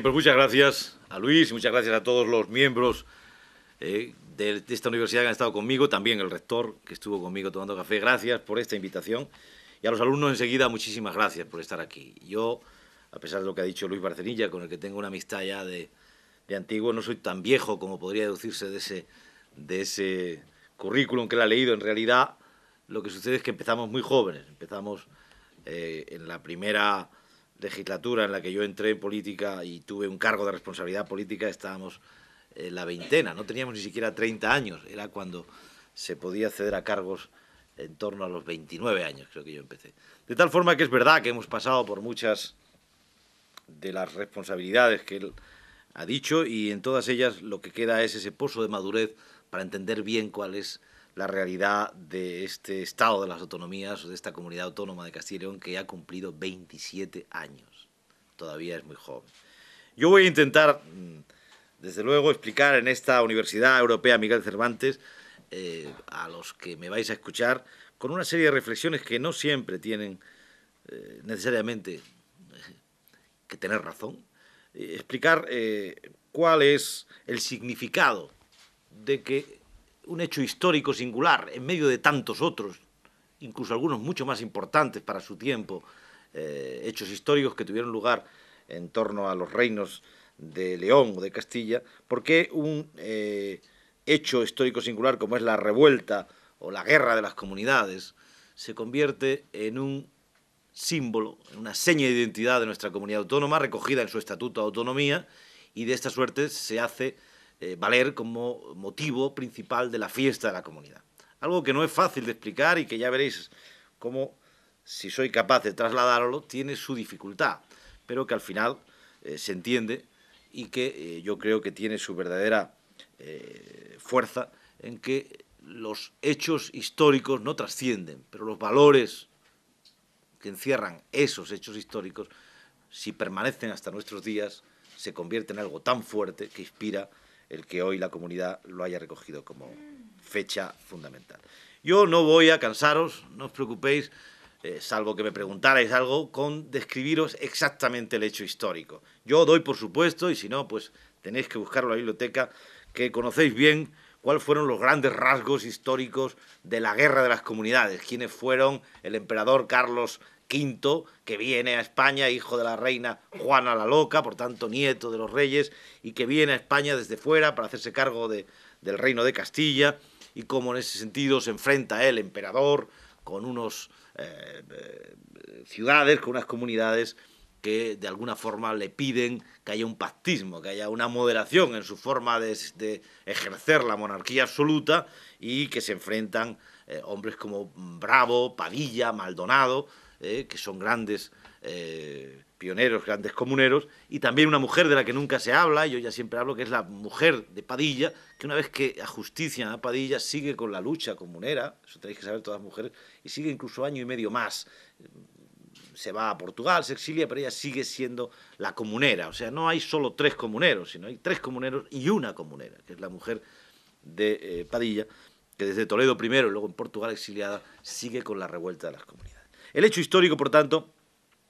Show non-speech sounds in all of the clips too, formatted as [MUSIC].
Pues muchas gracias a Luis y muchas gracias a todos los miembros eh, de, esta universidad que han estado conmigo, también el rector que estuvo conmigo tomando café. Gracias por esta invitación. Y a los alumnos enseguida, muchísimas gracias por estar aquí. Yo, a pesar de lo que ha dicho Luis Barcenilla, con el que tengo una amistad ya de, de antiguo, no soy tan viejo como podría deducirse de ese, de ese currículum que le ha leído. En realidad, lo que sucede es que empezamos muy jóvenes. Empezamos eh, en la primera legislatura en la que yo entré en política y tuve un cargo de responsabilidad política, estábamos en la veintena, no teníamos ni siquiera 30 años, era cuando se podía acceder a cargos en torno a los 29 años, creo que yo empecé. De tal forma que es verdad que hemos pasado por muchas de las responsabilidades que él ha dicho y en todas ellas lo que queda es ese pozo de madurez para entender bien cuál es la realidad de este Estado de las Autonomías de esta comunidad autónoma de Castilla y León que ya ha cumplido 27 años. Todavía es muy joven. Yo voy a intentar, mm, desde luego, explicar en esta Universidad Europea Miguel Cervantes eh, a los que me vais a escuchar con una serie de reflexiones que no siempre tienen eh, necesariamente eh, que tener razón. explicar cuál es el significado de que un hecho histórico singular en medio de tantos otros, incluso algunos mucho más importantes para su tiempo, eh, hechos históricos que tuvieron lugar en torno a los reinos de León o de Castilla, porque un eh, hecho histórico singular como es la revuelta o la guerra de las comunidades se convierte en un símbolo, en una seña de identidad de nuestra comunidad autónoma recogida en su estatuto de autonomía y de esta suerte se hace eh, valer como motivo principal de la fiesta de la comunidad. Algo que no es fácil de explicar y que ya veréis cómo, si soy capaz de trasladarlo, tiene su dificultad, pero que al final eh, se entiende y que eh, yo creo que tiene su verdadera fuerza en que los hechos históricos no trascienden, pero los valores que encierran esos hechos históricos, si permanecen hasta nuestros días, se convierte en algo tan fuerte que inspira el que hoy la comunidad lo haya recogido como mm. fecha fundamental. Yo no voy a cansaros, no os preocupéis, eh, salvo que me preguntarais algo, con describiros exactamente el hecho histórico. Yo doy por supuesto, y si no, pues tenéis que buscarlo en la biblioteca, que conocéis bien cuáles fueron los grandes rasgos históricos de la guerra de las comunidades, quiénes fueron el emperador Carlos Quinto, que viene a España, hijo de la reina Juana la Loca, por tanto nieto de los reyes, y que viene a España desde fuera para hacerse cargo de, del reino de Castilla, y cómo en ese sentido se enfrenta el emperador con unas eh, eh, ciudades, con unas comunidades que de alguna forma le piden que haya un pactismo, que haya una moderación en su forma de, ejercer la monarquía absoluta y que se enfrentan eh, hombres como Bravo, Padilla, Maldonado, eh, que son grandes eh, pioneros, grandes comuneros, y también una mujer de la que nunca se habla, yo ya siempre hablo, que es la mujer de Padilla, que una vez que ajustician a Padilla sigue con la lucha comunera, eso tenéis que saber todas las mujeres, y sigue incluso año y medio más se va a Portugal, se exilia, pero ella sigue siendo la comunera. O sea, no hay solo tres comuneros, sino hay tres comuneros y una comunera, que es la mujer de eh, Padilla, que desde Toledo primero y luego en Portugal exiliada sigue con la revuelta de las comunidades. El hecho histórico, por tanto,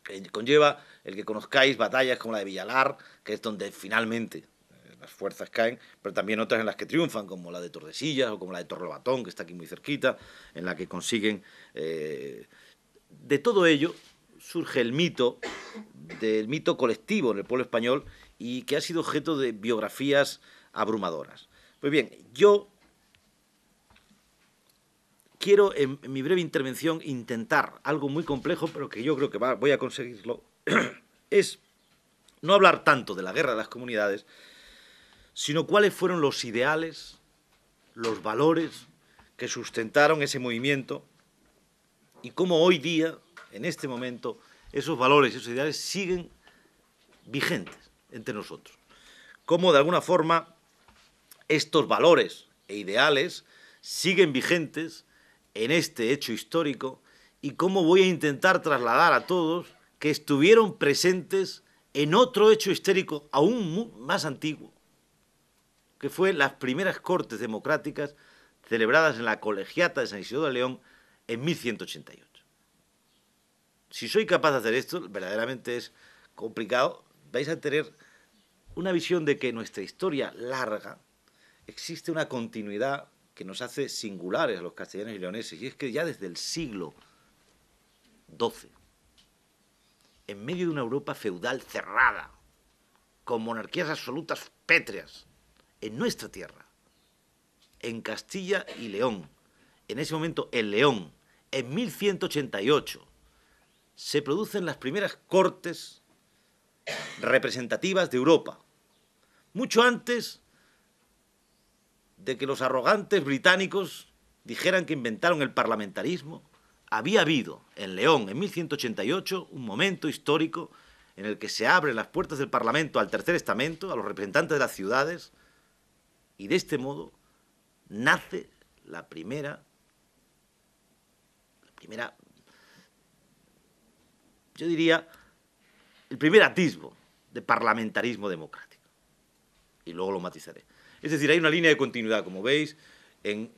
eh, conlleva el que conozcáis batallas como la de Villalar, que es donde finalmente eh, las fuerzas caen, pero también otras en las que triunfan, como la de Tordesillas o como la de torrebatón que está aquí muy cerquita, en la que consiguen... Eh, de todo ello surge el mito, del mito colectivo en el pueblo español y que ha sido objeto de biografías abrumadoras. Pues bien, yo quiero en, mi breve intervención intentar algo muy complejo, pero que yo creo que voy a conseguirlo, [CLEARS THROAT] es no hablar tanto de la guerra de las comunidades, sino cuáles fueron los ideales, los valores que sustentaron ese movimiento y cómo hoy día, en este momento, esos valores, y esos ideales siguen vigentes entre nosotros. Cómo de alguna forma estos valores e ideales siguen vigentes en este hecho histórico y cómo voy a intentar trasladar a todos que estuvieron presentes en otro hecho histórico aún más antiguo, que fue las primeras cortes democráticas celebradas en la colegiata de San Isidro de León en 1188. Si soy capaz de hacer esto, verdaderamente es complicado, vais a tener una visión de que nuestra historia larga existe una continuidad que nos hace singulares a los castellanos y leoneses, y es que ya desde el siglo XII, en medio de una Europa feudal cerrada, con monarquías absolutas pétreas, en nuestra tierra, en Castilla y León, en ese momento en León, en 1188, se producen las primeras cortes representativas de Europa. Mucho antes de que los arrogantes británicos dijeran que inventaron el parlamentarismo, había habido en León en 1188 un momento histórico en el que se abren las puertas del Parlamento al tercer estamento, a los representantes de las ciudades, y de este modo nace la primera, la primera, yo diría, el primer atisbo de parlamentarismo democrático. Y luego lo matizaré. Es decir, hay una línea de continuidad, como veis, en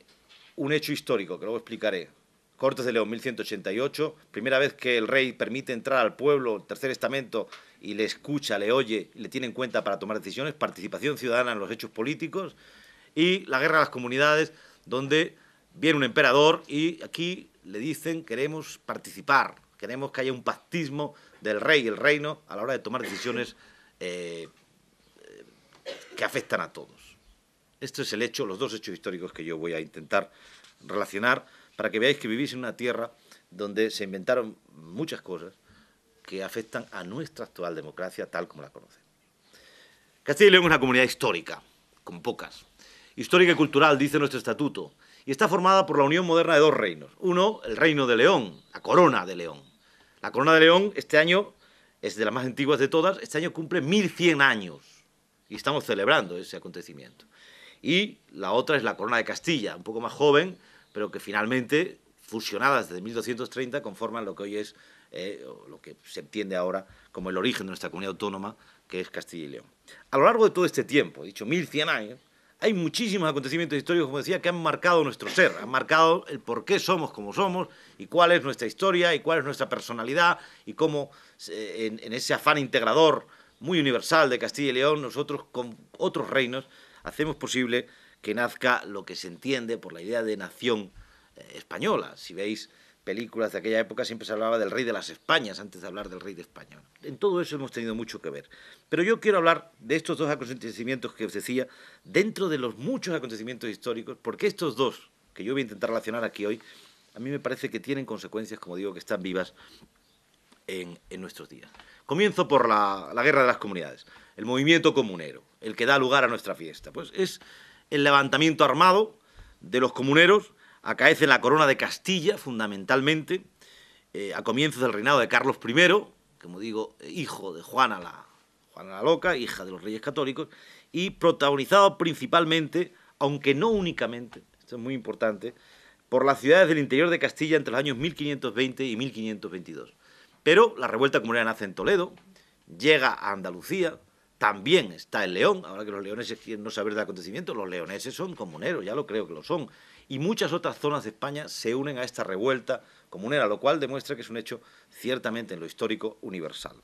un hecho histórico, que luego explicaré. Cortes de León 1188, primera vez que el rey permite entrar al pueblo, tercer estamento, y le escucha, le oye, le tiene en cuenta para tomar decisiones, participación ciudadana en los hechos políticos, y la guerra de las comunidades, donde viene un emperador y aquí le dicen queremos participar, queremos que haya un pactismo del rey y el reino a la hora de tomar decisiones eh, eh, que afectan a todos. Este es el hecho, los dos hechos históricos que yo voy a intentar relacionar para que veáis que vivís en una tierra donde se inventaron muchas cosas que afectan a nuestra actual democracia tal como la conocemos. Castilla y León es una comunidad histórica, con pocas. Histórica y cultural, dice nuestro estatuto, y está formada por la unión moderna de dos reinos. Uno, el reino de León, la corona de León. La corona de León este año es de las más antiguas de todas, este año cumple 1100 años y estamos celebrando ese acontecimiento y la otra es la Corona de Castilla, un poco más joven, pero que finalmente, fusionadas desde 1230, conforman lo que hoy es, eh, lo que se entiende ahora como el origen de nuestra comunidad autónoma, que es Castilla y León. A lo largo de todo este tiempo, dicho 1100 años, hay muchísimos acontecimientos históricos, como decía, que han marcado nuestro ser, han marcado el por qué somos como somos y cuál es nuestra historia y cuál es nuestra personalidad y cómo eh, en ese afán integrador muy universal de Castilla y León, nosotros con otros reinos hacemos posible que nazca lo que se entiende por la idea de nación eh, española. Si veis películas de aquella época siempre se hablaba del rey de las Españas antes de hablar del rey de España. En todo eso hemos tenido mucho que ver. Pero yo quiero hablar de estos dos acontecimientos que os decía, dentro de los muchos acontecimientos históricos, porque estos dos, que yo voy a intentar relacionar aquí hoy, a mí me parece que tienen consecuencias, como digo, que están vivas en, nuestros días. Comienzo por la guerra de las comunidades, el movimiento comunero el que da lugar a nuestra fiesta. Pues es el levantamiento armado de los comuneros, acaece en la corona de Castilla, fundamentalmente, eh, a comienzos del reinado de Carlos I, como digo, hijo de Juana la, Juana la Loca, hija de los reyes católicos, y protagonizado principalmente, aunque no únicamente, esto es muy importante, por las ciudades del interior de Castilla entre los años 1520 y 1522. Pero la revuelta comunera nace en Toledo, llega a Andalucía, también está el León, ahora que los leoneses quieren no saber de acontecimientos, los leoneses son comuneros, ya lo creo que lo son. Y muchas otras zonas de España se unen a esta revuelta comunera, lo cual demuestra que es un hecho ciertamente en lo histórico universal.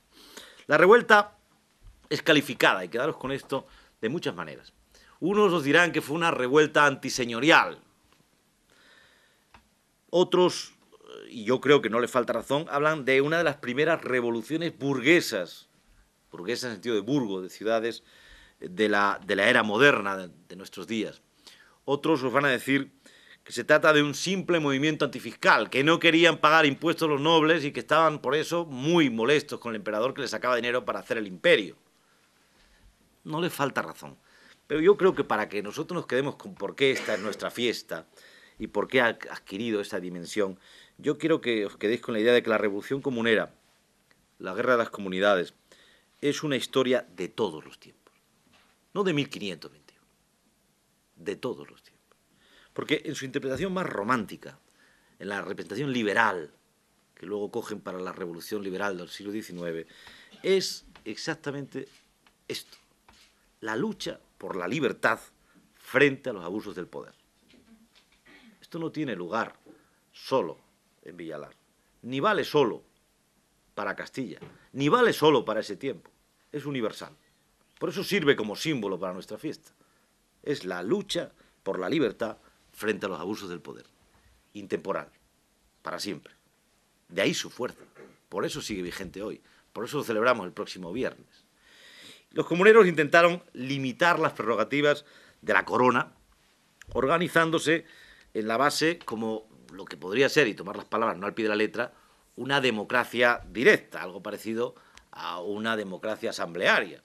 La revuelta es calificada, y quedaros con esto, de muchas maneras. Unos os dirán que fue una revuelta antiseñorial. Otros, y yo creo que no le falta razón, hablan de una de las primeras revoluciones burguesas porque en el sentido de burgo, de ciudades eh, de la, era moderna de, nuestros días. Otros os van a decir que se trata de un simple movimiento antifiscal, que no querían pagar impuestos los nobles y que estaban por eso muy molestos con el emperador que les sacaba dinero para hacer el imperio. No les falta razón. Pero yo creo que para que nosotros nos quedemos con por qué esta es nuestra fiesta y por qué ha adquirido esa dimensión, yo quiero que os quedéis con la idea de que la revolución comunera, la guerra de las comunidades, es una historia de todos los tiempos, no de 1521, de todos los tiempos. Porque en su interpretación más romántica, en la representación liberal, que luego cogen para la revolución liberal del siglo XIX, es exactamente esto, la lucha por la libertad frente a los abusos del poder. Esto no tiene lugar solo en Villalar, ni vale solo para Castilla, ni vale solo para ese tiempo, es universal. Por eso sirve como símbolo para nuestra fiesta. Es la lucha por la libertad frente a los abusos del poder, intemporal, para siempre. De ahí su fuerza. Por eso sigue vigente hoy. Por eso lo celebramos el próximo viernes. Los comuneros intentaron limitar las prerrogativas de la corona, organizándose en la base como lo que podría ser, y tomar las palabras no al pie de la letra, una democracia directa, algo parecido a una democracia asamblearia.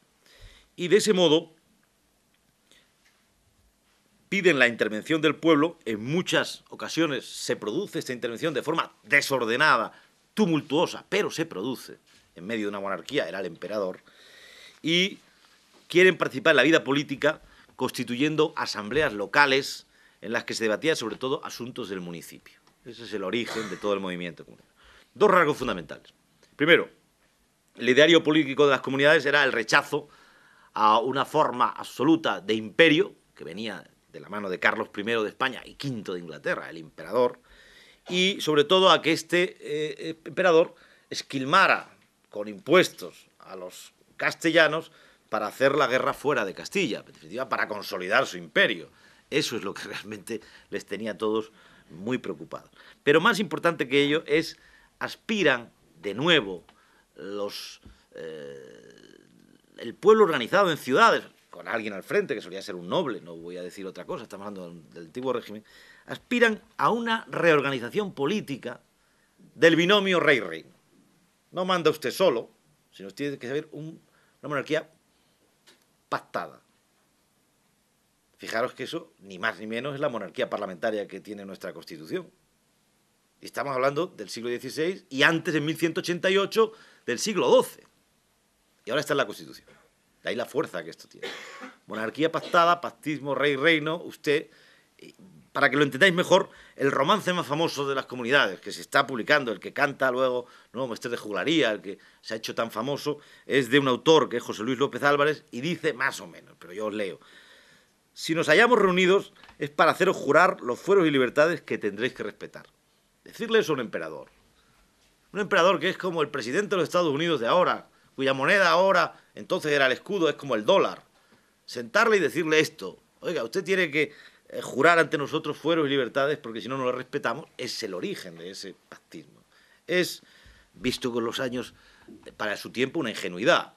Y de ese modo piden la intervención del pueblo, en muchas ocasiones se produce esta intervención de forma desordenada, tumultuosa, pero se produce en medio de una monarquía, era el emperador, y quieren participar en la vida política constituyendo asambleas locales en las que se debatía sobre todo asuntos del municipio. Ese es el origen de todo el movimiento comunista. Dos rasgos fundamentales. Primero, el ideario político de las comunidades era el rechazo a una forma absoluta de imperio que venía de la mano de Carlos I de España y V de Inglaterra, el emperador, y sobre todo a que este eh, eh, emperador esquilmara con impuestos a los castellanos para hacer la guerra fuera de Castilla, definitiva, para consolidar su imperio. Eso es lo que [LAUGHS] realmente les tenía a todos muy preocupados. Pero más importante que ello es aspiran de nuevo los, eh, el pueblo organizado en ciudades, con alguien al frente, que solía ser un noble, no voy a decir otra cosa, estamos hablando del, antiguo régimen, aspiran a una reorganización política del binomio rey rey No manda usted solo, sino tiene que saber una monarquía pactada. Fijaros que eso, ni más ni menos, es la monarquía parlamentaria que tiene nuestra Constitución. Estamos hablando del siglo XVI y antes, en 1188, del siglo XII. Y ahora está en la Constitución. De ahí la fuerza que esto tiene. Monarquía pactada, pactismo, rey, reino, usted... Para que lo entendáis mejor, el romance más famoso de las comunidades, que se está publicando, el que canta luego, no, Mestre de Juglaría, el que se ha hecho tan famoso, es de un autor que es José Luis López Álvarez y dice más o menos, pero yo os leo. Si nos hayamos reunidos es para haceros jurar los fueros y libertades que tendréis que respetar. Decirle eso a un emperador. Un emperador que es como el presidente de los Estados Unidos de ahora, cuya moneda ahora entonces era el escudo, es como el dólar. Sentarle y decirle esto, oiga, usted tiene que eh, jurar ante nosotros fueros y libertades porque si no, no lo respetamos, es el origen de ese pactismo. Es, visto con los años, para su tiempo una ingenuidad.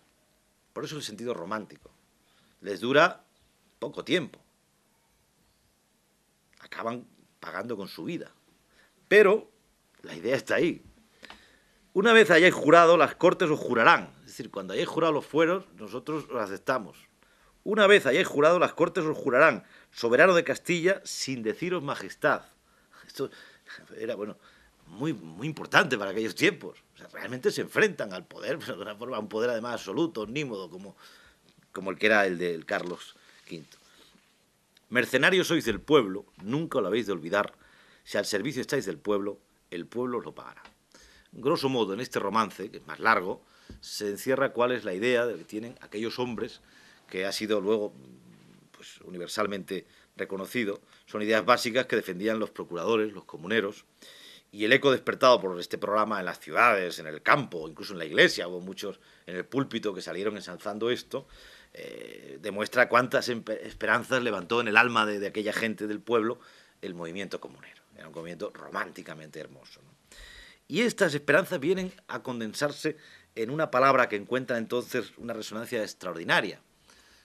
Por eso el sentido romántico. Les dura poco tiempo. Acaban pagando con su vida. Pero la idea está ahí. Una vez hayáis jurado, las cortes os jurarán. Es decir, cuando hayáis jurado los fueros, nosotros los aceptamos. Una vez hayáis jurado, las cortes os jurarán, soberano de Castilla, sin deciros majestad. Esto era, bueno, muy, muy importante para aquellos tiempos. realmente se enfrentan al poder, [LAUGHS] pero de una forma, un poder además absoluto, nímodo como, como el que era el de Carlos V. Mercenarios sois del pueblo, nunca lo habéis de olvidar si al servicio estáis del pueblo, el pueblo lo pagará. Grosso modo, en este romance, que es más largo, se encierra cuál es la idea que tienen aquellos hombres que ha sido luego pues, universalmente reconocido. Son ideas básicas que defendían los procuradores, los comuneros, y el eco despertado por este programa en las ciudades, en el campo, incluso en la iglesia, hubo muchos en el púlpito que salieron ensalzando esto, eh, demuestra cuántas esperanzas levantó en el alma de aquella gente del pueblo el movimiento comunero. Era un comienzo románticamente hermoso. Y estas esperanzas vienen a condensarse en una palabra que encuentra entonces una resonancia extraordinaria.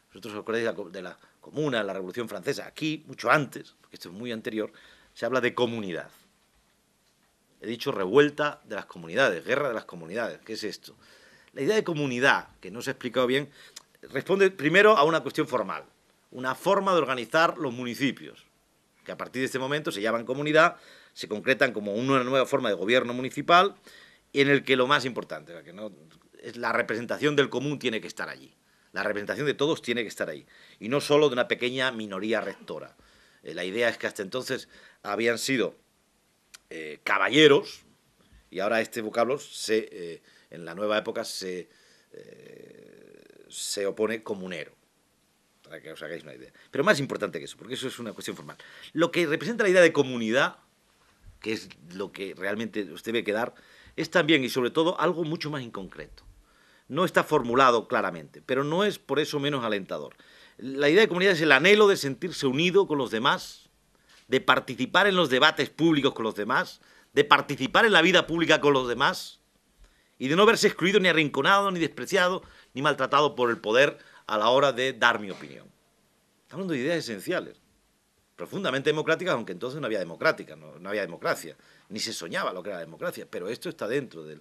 Nosotros os acordáis de la comuna, la Revolución Francesa. Aquí, mucho antes, porque esto es muy anterior, se habla de comunidad. He dicho revuelta de las comunidades, guerra de las comunidades. ¿Qué es esto? La idea de comunidad, que no se ha explicado bien, responde primero a una cuestión formal, una forma de organizar los municipios a partir de este momento se llaman comunidad, se concretan como una nueva forma de gobierno municipal en el que lo más importante, que es la representación del común tiene que estar allí. La representación de todos tiene que estar ahí. Y no solo de una pequeña minoría rectora. Eh, la idea es que hasta entonces habían sido eh, caballeros, y ahora este vocablo eh, en la nueva época se, se opone comunero para que os hagáis una idea. Pero más importante que eso, porque eso es una cuestión formal. Lo que representa la idea de comunidad, que es lo que realmente usted debe quedar, es también y sobre todo algo mucho más inconcreto. No está formulado claramente, pero no es por eso menos alentador. La idea de comunidad es el anhelo de sentirse unido con los demás, de participar en los debates públicos con los demás, de participar en la vida pública con los demás y de no verse excluido ni arrinconado, ni despreciado, ni maltratado por el poder a la hora de dar mi opinión. Estamos hablando de ideas esenciales, profundamente democráticas, aunque entonces no había democrática, no, había democracia, ni se soñaba lo que era la democracia, pero esto está dentro del,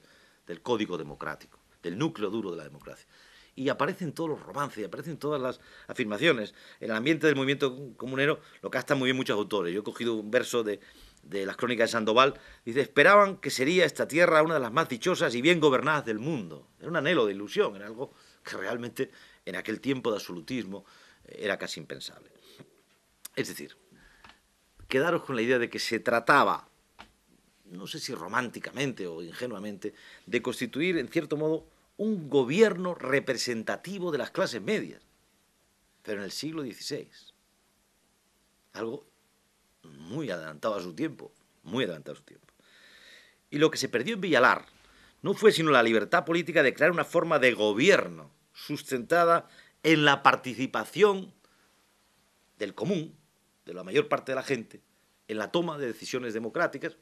código democrático, del núcleo duro de la democracia y aparecen todos los romances, aparecen todas las afirmaciones. En el ambiente del movimiento comunero lo castan muy bien muchos autores. Yo he cogido un verso de, de, las crónicas de Sandoval. Dice, esperaban que sería esta tierra una de las más dichosas y bien gobernadas del mundo. Era un anhelo de ilusión, era algo que realmente en aquel tiempo de absolutismo eh, era casi impensable. Es decir, quedaros con la idea de que se trataba, no sé si románticamente o ingenuamente, de constituir, en cierto modo, un gobierno representativo de las clases medias, pero en el siglo XVI. Algo muy adelantado a su tiempo, muy adelantado a su tiempo. Y lo que se perdió en Villalar no fue sino la libertad política de crear una forma de gobierno sustentada en la participación del común, de la mayor parte de la gente, en la toma de decisiones democráticas,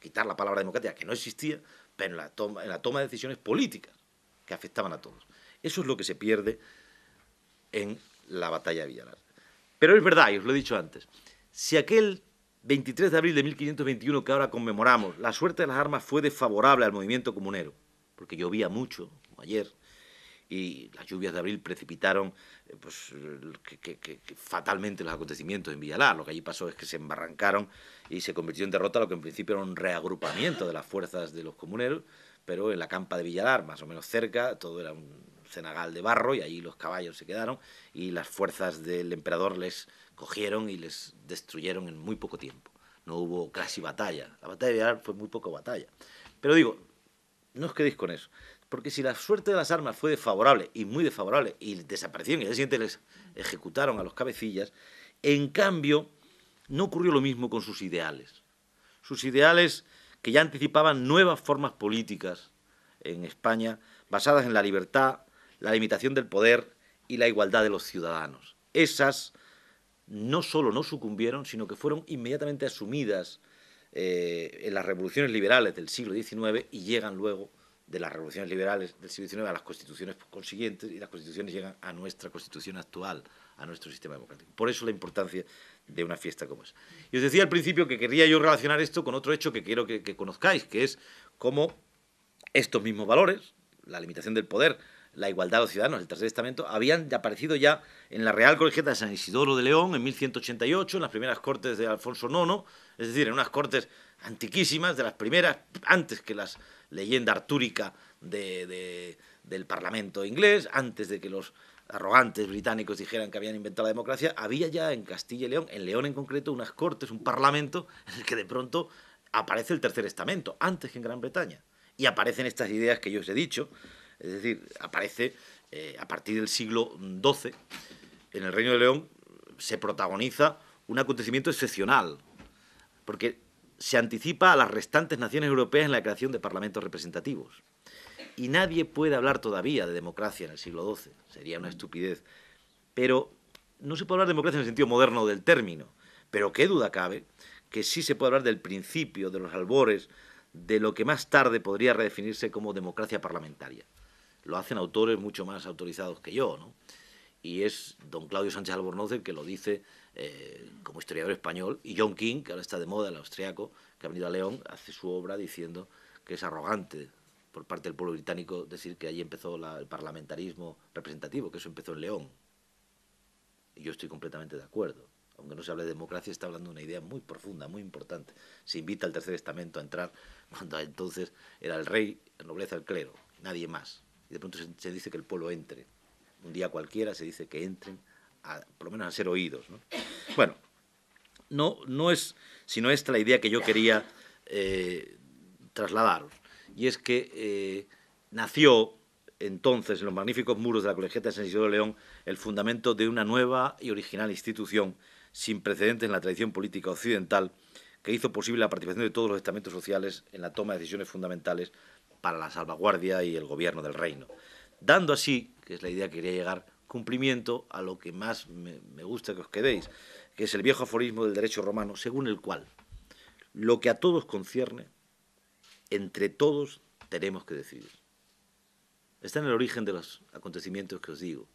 quitar la palabra democrática que no existía, pero en la toma, en la toma de decisiones políticas que afectaban a todos. Eso es lo que se pierde en la batalla de Villalar. Pero es verdad, y os lo he dicho antes, si aquel 23 de abril de 1521 que ahora conmemoramos, la suerte de las armas fue desfavorable al movimiento comunero, porque llovía mucho, como ayer, y las lluvias de abril precipitaron eh, pues, fatalmente los acontecimientos en Villalar. Lo que allí pasó es que se embarrancaron y se convirtió en derrota lo que en principio era un reagrupamiento de las fuerzas de los comuneros, pero en la campa de Villalar, más o menos cerca, todo era un cenagal de barro y allí los caballos se quedaron y las fuerzas del emperador les cogieron y les destruyeron en muy poco tiempo. No hubo casi batalla. La batalla de Villalar fue muy poco batalla. Pero digo, no os quedéis con eso. Porque si la suerte de las armas fue desfavorable, y muy desfavorable, y desaparecieron, y al siguiente les ejecutaron a los cabecillas, en cambio, no ocurrió lo mismo con sus ideales. Sus ideales que ya anticipaban nuevas formas políticas en España, basadas en la libertad, la limitación del poder y la igualdad de los ciudadanos. Esas no solo no sucumbieron, sino que fueron inmediatamente asumidas eh, en las revoluciones liberales del siglo XIX y llegan luego de las revoluciones liberales del siglo XIX a las constituciones consiguientes y las constituciones llegan a nuestra constitución actual, a nuestro sistema democrático. Por eso la importancia de una fiesta como esa. Y os decía al principio que quería yo relacionar esto con otro hecho que quiero que, conozcáis, que es cómo estos mismos valores, la limitación del poder, la igualdad de los ciudadanos, el tercer Estamento, habían aparecido ya en la Real Colegiata de San Isidoro de León en 1188, en las primeras cortes de Alfonso IX, es decir, en unas cortes antiquísimas, de las primeras antes que las leyenda artúrica del Parlamento inglés, antes de que los arrogantes británicos dijeran que habían inventado la democracia, había ya en Castilla y León, en León en concreto, unas cortes, un parlamento en el que de pronto aparece el tercer estamento, antes que en Gran Bretaña. Y aparecen estas ideas que yo os he dicho, es decir, aparece eh, a partir del siglo XII, en el Reino de León se protagoniza un acontecimiento excepcional, porque se anticipa a las restantes naciones europeas en la creación de parlamentos representativos. Y nadie puede hablar todavía de democracia en el siglo XII, sería una estupidez. Pero no se puede hablar de democracia en el sentido moderno del término, pero qué duda cabe que sí se puede hablar del principio, de los albores, de lo que más tarde podría redefinirse como democracia parlamentaria. Lo hacen autores mucho más autorizados que yo, ¿no? Y es don Claudio Sánchez Albornoz el que lo dice eh, como historiador español, y John King, que ahora está de moda, el austriaco, que ha venido a León, hace su obra diciendo que es arrogante por parte del pueblo británico decir que allí empezó el parlamentarismo representativo, que eso empezó en León. Y yo estoy completamente de acuerdo. Aunque no se hable de democracia, está hablando de una idea muy profunda, muy importante. Se invita al tercer estamento a entrar cuando entonces era el rey, la nobleza, el clero, nadie más. Y de pronto se dice que el pueblo entre. Un día cualquiera se dice que entren por lo menos a ser oídos. Bueno, no, no es sino esta la idea que yo quería eh, trasladaros. Y es que eh, nació entonces en los magníficos muros de la Colegiata de San Isidro de León el fundamento de una nueva y original institución sin precedentes en la tradición política occidental que hizo posible la participación de todos los estamentos sociales en la toma de decisiones fundamentales para la salvaguardia y el gobierno del reino, dando así, que es la idea que quería llegar, cumplimiento a lo que más me, gusta que os quedéis, que es el viejo aforismo del derecho romano, según el cual lo que a todos concierne, entre todos tenemos que decidir. Está en el origen de los acontecimientos que os digo.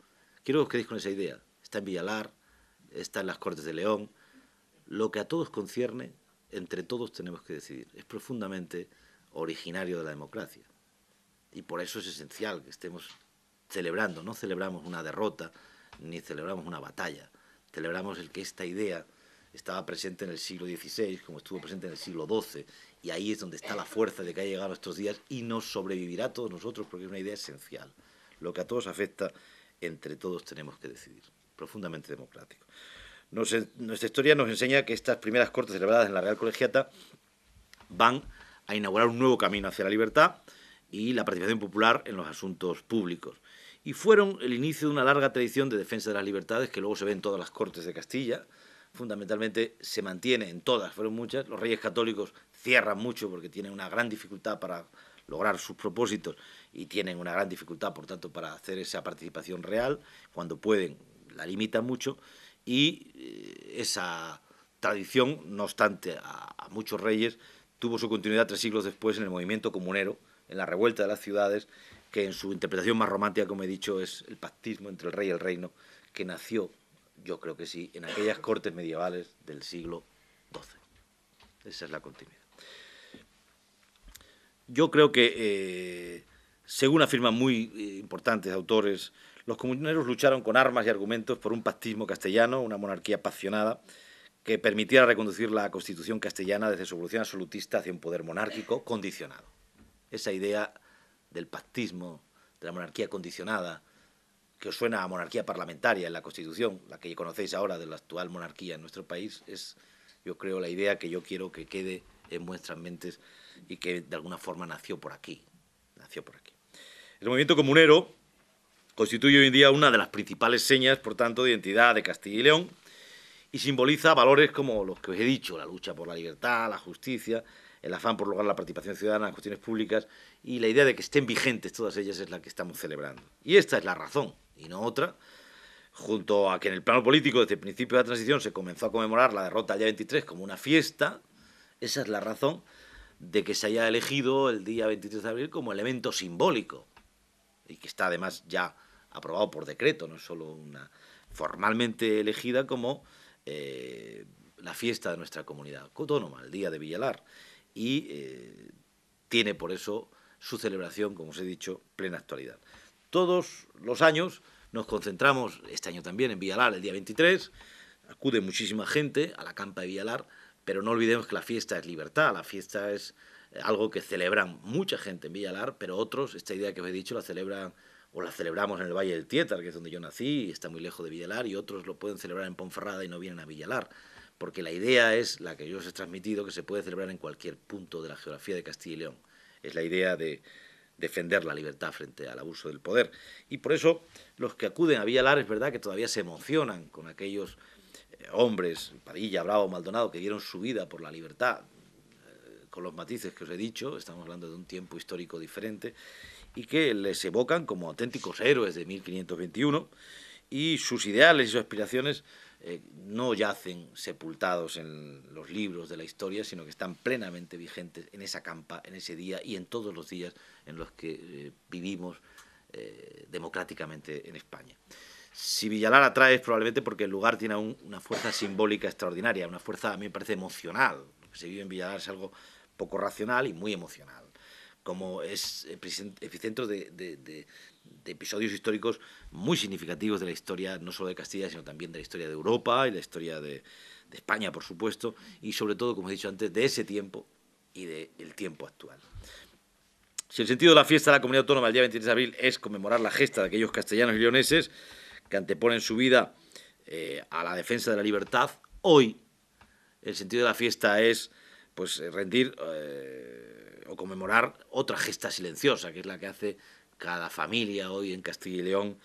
Quiero que os quedéis con esa idea. Está en Villalar, está en las Cortes de León. Lo que a todos concierne, entre todos tenemos que decidir. Es profundamente originario de la democracia. Y por eso es esencial que estemos celebrando, no celebramos una derrota ni celebramos una batalla, celebramos el que esta idea estaba presente en el siglo XVI, como estuvo presente en el siglo XII, y ahí es donde está la fuerza de que ha llegado a nuestros días y nos sobrevivirá a todos nosotros porque es una idea esencial. Lo que a todos afecta, entre todos tenemos que decidir. Profundamente democrático. nuestra historia nos enseña que estas primeras cortes celebradas en la Real Colegiata van a inaugurar un nuevo camino hacia la libertad y la participación popular en los asuntos públicos y fueron el inicio de una larga tradición de defensa de las libertades que luego se ve en todas las cortes de Castilla. Fundamentalmente se mantiene en todas, fueron muchas. Los reyes católicos cierran mucho porque tienen una gran dificultad para lograr sus propósitos y tienen una gran dificultad, por tanto, para hacer esa participación real. Cuando pueden, la limitan mucho y eh, esa tradición, no obstante a, a muchos reyes, tuvo su continuidad tres siglos después en el movimiento comunero, en la revuelta de las ciudades que en su interpretación más romántica, como he dicho, es el pactismo entre el rey y el reino, que nació, yo creo que sí, en aquellas cortes medievales del siglo XII. Esa es la continuidad. Yo creo que, eh, según afirman muy eh, importantes autores, los comuneros lucharon con armas y argumentos por un pactismo castellano, una monarquía apasionada, que permitiera reconducir la constitución castellana desde su evolución absolutista hacia un poder monárquico condicionado. Esa idea del pactismo, de la monarquía condicionada, que os suena a monarquía parlamentaria en la Constitución, la que conocéis ahora de la actual monarquía en nuestro país, es, yo creo, la idea que yo quiero que quede en vuestras mentes y que de alguna forma nació por aquí. Nació por aquí. El movimiento comunero constituye hoy en día una de las principales señas, por tanto, de identidad de Castilla y León y simboliza valores como los que os he dicho, la lucha por la libertad, la justicia, el afán por lograr la participación ciudadana en cuestiones públicas y la idea de que estén vigentes todas ellas es la que estamos celebrando. Y esta es la razón, y no otra, junto a que en el plano político desde el principio de la transición se comenzó a conmemorar la derrota del día 23 como una fiesta, esa es la razón de que se haya elegido el día 23 de abril como elemento simbólico y que está además ya aprobado por decreto, no solo una formalmente elegida como eh, la fiesta de nuestra comunidad autónoma, el Día de Villalar y eh, tiene por eso su celebración, como os he dicho, plena actualidad. Todos los años nos concentramos, este año también, en Villalar el día 23, acude muchísima gente a la campa de Villalar, pero no olvidemos que la fiesta es libertad, la fiesta es eh, algo que celebran mucha gente en Villalar, pero otros, esta idea que os he dicho, la celebran o la celebramos en el Valle del Tietar, que es donde yo nací, y está muy lejos de Villalar, y otros lo pueden celebrar en Ponferrada y no vienen a Villalar porque la idea es la que yo os he transmitido, que se puede celebrar en cualquier punto de la geografía de Castilla y León. Es la idea de defender la libertad frente al abuso del poder. Y por eso los que acuden a Villalar es verdad que todavía se emocionan con aquellos eh, hombres, Padilla, Bravo, Maldonado, que dieron su vida por la libertad, eh, con los matices que os he dicho, estamos hablando de un tiempo histórico diferente, y que les evocan como auténticos héroes de 1521, y sus ideales y sus aspiraciones eh, no yacen sepultados en los libros de la historia, sino que están plenamente vigentes en esa campa, en ese día y en todos los días en los que eh, vivimos eh, democráticamente en España. Si Villalar atrae es probablemente porque el lugar tiene una fuerza simbólica extraordinaria, una fuerza, a mí me parece, emocional. Lo que se vive en Villalar es algo poco racional y muy emocional. Como es epicentro de, de de episodios históricos muy significativos de la historia, no solo de Castilla, sino también de la historia de Europa y la historia de, España, por supuesto, y sobre todo, como he dicho antes, de ese tiempo y del tiempo actual. Si el sentido de la fiesta de la comunidad autónoma el día 23 de abril es conmemorar la gesta de aquellos castellanos y leoneses que anteponen su vida eh, a la defensa de la libertad, hoy el sentido de la fiesta es pues rendir eh, o conmemorar otra gesta silenciosa, que es la que hace cada familia hoy en Castilla y León,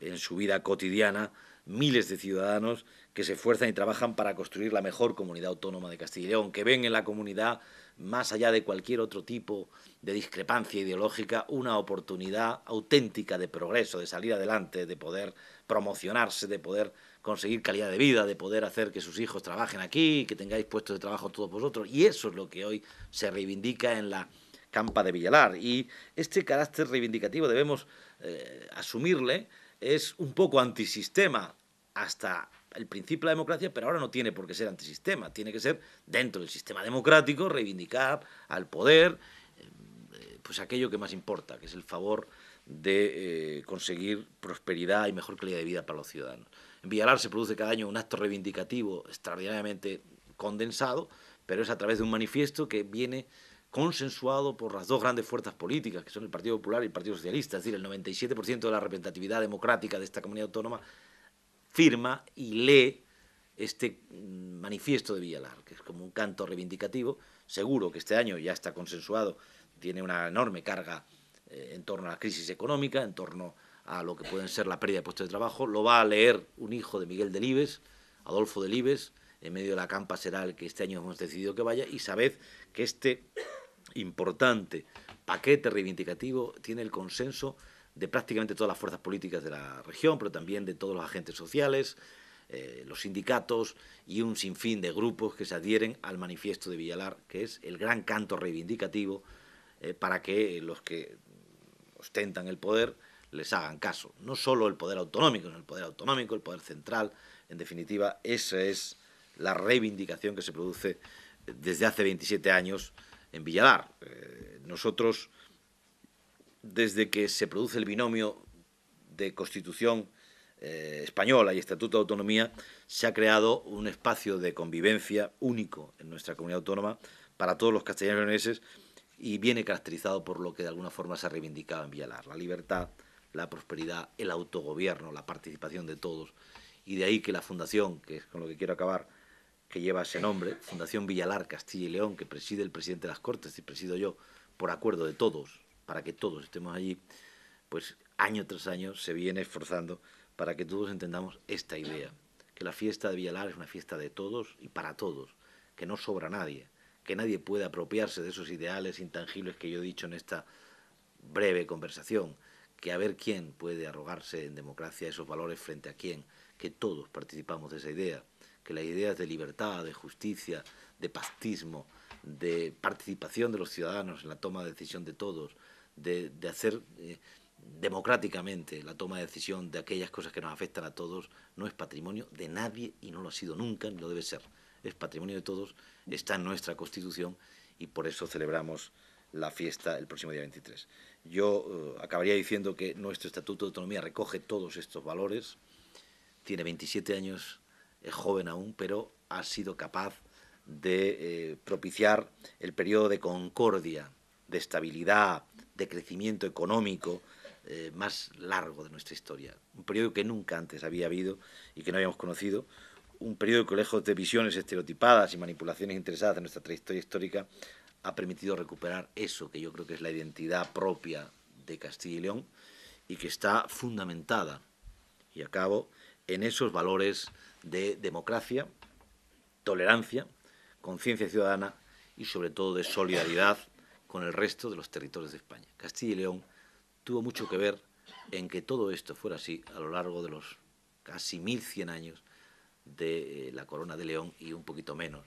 en su vida cotidiana, miles de ciudadanos que se esfuerzan y trabajan para construir la mejor comunidad autónoma de Castilla y León, que ven en la comunidad, más allá de cualquier otro tipo de discrepancia ideológica, una oportunidad auténtica de progreso, de salir adelante, de poder promocionarse, de poder conseguir calidad de vida, de poder hacer que sus hijos trabajen aquí, que tengáis puestos de trabajo todos vosotros. Y eso es lo que hoy se reivindica en la Campa de Villalar. Y este carácter reivindicativo debemos eh, asumirle, es un poco antisistema hasta el principio de la democracia, pero ahora no tiene por qué ser antisistema, tiene que ser dentro del sistema democrático, reivindicar al poder, eh, pues aquello que más importa, que es el favor de eh, conseguir prosperidad y mejor calidad de vida para los ciudadanos. En Villalar se produce cada año un acto reivindicativo extraordinariamente condensado, pero es a través de un manifiesto que viene consensuado por las dos grandes fuerzas políticas, que son el Partido Popular y el Partido Socialista, es decir, el 97% de la representatividad democrática de esta comunidad autónoma firma y lee este mm, manifiesto de Villalar, que es como un canto reivindicativo, seguro que este año ya está consensuado, tiene una enorme carga eh, en torno a la crisis económica, en torno a lo que pueden ser la pérdida de puestos de trabajo, lo va a leer un hijo de Miguel Delibes, Adolfo Delibes, en medio de la campa será el que este año hemos decidido que vaya, y sabed que este importante paquete reivindicativo tiene el consenso de prácticamente todas las fuerzas políticas de la región, pero también de todos los agentes sociales, eh, los sindicatos y un sinfín de grupos que se adhieren al manifiesto de Villalar, que es el gran canto reivindicativo eh, para que los que ostentan el poder les hagan caso. No solo el poder autonómico, sino el poder autonómico, el poder central. En definitiva, esa es la reivindicación que se produce desde hace 27 años en Villalar. Eh, nosotros, desde que se produce el binomio de Constitución eh, Española y Estatuto de Autonomía, se ha creado un espacio de convivencia único en nuestra comunidad autónoma para todos los castellanos y leoneses y viene caracterizado por lo que de alguna forma se ha reivindicado en Villalar, la libertad, la prosperidad, el autogobierno, la participación de todos. Y de ahí que la fundación, que es con lo que quiero acabar, que lleva ese nombre, Fundación Villalar Castilla y León, que preside el presidente de las Cortes y presido yo, por acuerdo de todos, para que todos estemos allí, pues año tras año se viene esforzando para que todos entendamos esta idea, que la fiesta de Villalar es una fiesta de todos y para todos, que no sobra nadie, que nadie puede apropiarse de esos ideales intangibles que yo he dicho en esta breve conversación, que a ver quién puede arrogarse en democracia esos valores frente a quién, que todos participamos de esa idea, que las ideas de libertad, de justicia, de pastismo, de participación de los ciudadanos en la toma de decisión de todos, de, hacer eh, democráticamente la toma de decisión de aquellas cosas que nos afectan a todos, no es patrimonio de nadie y no lo ha sido nunca ni lo debe ser. Es patrimonio de todos, está en nuestra Constitución y por eso celebramos la fiesta el próximo día 23. Yo eh, acabaría diciendo que nuestro Estatuto de Autonomía recoge todos estos valores, tiene 27 años es joven aún, pero ha sido capaz de eh, propiciar el periodo de concordia, de estabilidad, de crecimiento económico eh, más largo de nuestra historia. Un periodo que nunca antes había habido y que no habíamos conocido. Un periodo que, lejos de visiones estereotipadas y manipulaciones interesadas en nuestra trayectoria histórica, ha permitido recuperar eso que yo creo que es la identidad propia de Castilla y León y que está fundamentada, y acabo, en esos valores de democracia, tolerancia, conciencia ciudadana y sobre todo de solidaridad con el resto de los territorios de España. Castilla y León tuvo mucho que ver en que todo esto fuera así a lo largo de los casi 1100 años de eh, la corona de León y un poquito menos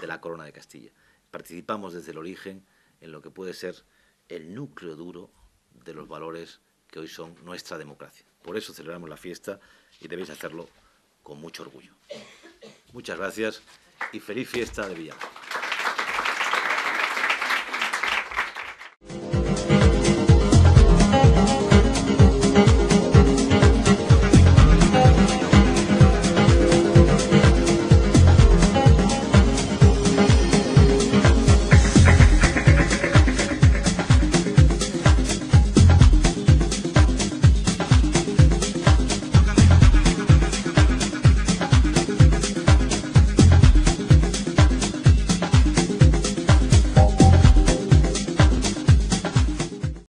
de la corona de Castilla. Participamos desde el origen en lo que puede ser el núcleo duro de los valores que hoy son nuestra democracia. Por eso celebramos la fiesta y debéis hacerlo con mucho orgullo. Muchas gracias y feliz fiesta de Villanueva.